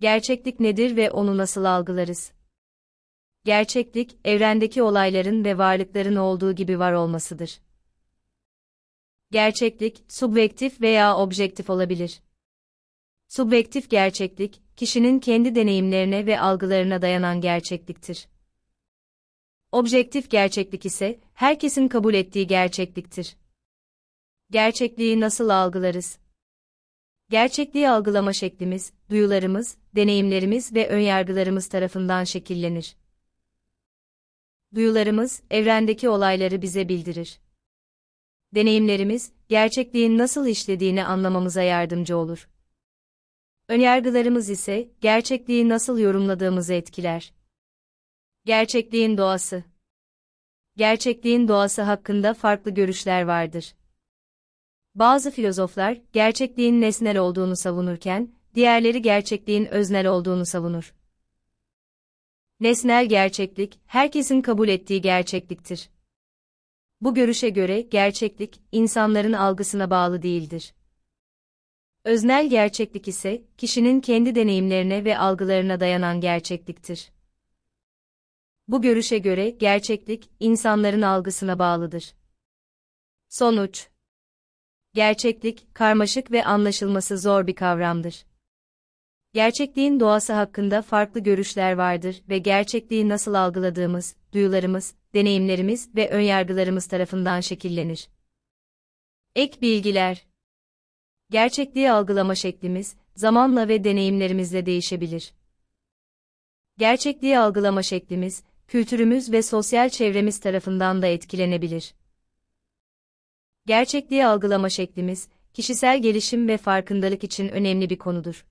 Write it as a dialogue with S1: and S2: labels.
S1: Gerçeklik nedir ve onu nasıl algılarız? Gerçeklik, evrendeki olayların ve varlıkların olduğu gibi var olmasıdır. Gerçeklik, subjektif veya objektif olabilir. Subjektif gerçeklik, kişinin kendi deneyimlerine ve algılarına dayanan gerçekliktir. Objektif gerçeklik ise, herkesin kabul ettiği gerçekliktir. Gerçekliği nasıl algılarız? gerçekliği algılama şeklimiz, duyularımız, deneyimlerimiz ve önyargılarımız tarafından şekillenir. Duyularımız, evrendeki olayları bize bildirir. Deneyimlerimiz, gerçekliğin nasıl işlediğini anlamamıza yardımcı olur. Önyargılarımız ise, gerçekliği nasıl yorumladığımızı etkiler. Gerçekliğin doğası Gerçekliğin doğası hakkında farklı görüşler vardır. Bazı filozoflar gerçekliğin nesnel olduğunu savunurken, diğerleri gerçekliğin öznel olduğunu savunur. Nesnel gerçeklik, herkesin kabul ettiği gerçekliktir. Bu görüşe göre gerçeklik, insanların algısına bağlı değildir. Öznel gerçeklik ise, kişinin kendi deneyimlerine ve algılarına dayanan gerçekliktir. Bu görüşe göre gerçeklik, insanların algısına bağlıdır. Sonuç Gerçeklik, karmaşık ve anlaşılması zor bir kavramdır. Gerçekliğin doğası hakkında farklı görüşler vardır ve gerçekliği nasıl algıladığımız, duyularımız, deneyimlerimiz ve önyargılarımız tarafından şekillenir. Ek bilgiler Gerçekliği algılama şeklimiz, zamanla ve deneyimlerimizle değişebilir. Gerçekliği algılama şeklimiz, kültürümüz ve sosyal çevremiz tarafından da etkilenebilir. Gerçekliği algılama şeklimiz, kişisel gelişim ve farkındalık için önemli bir konudur.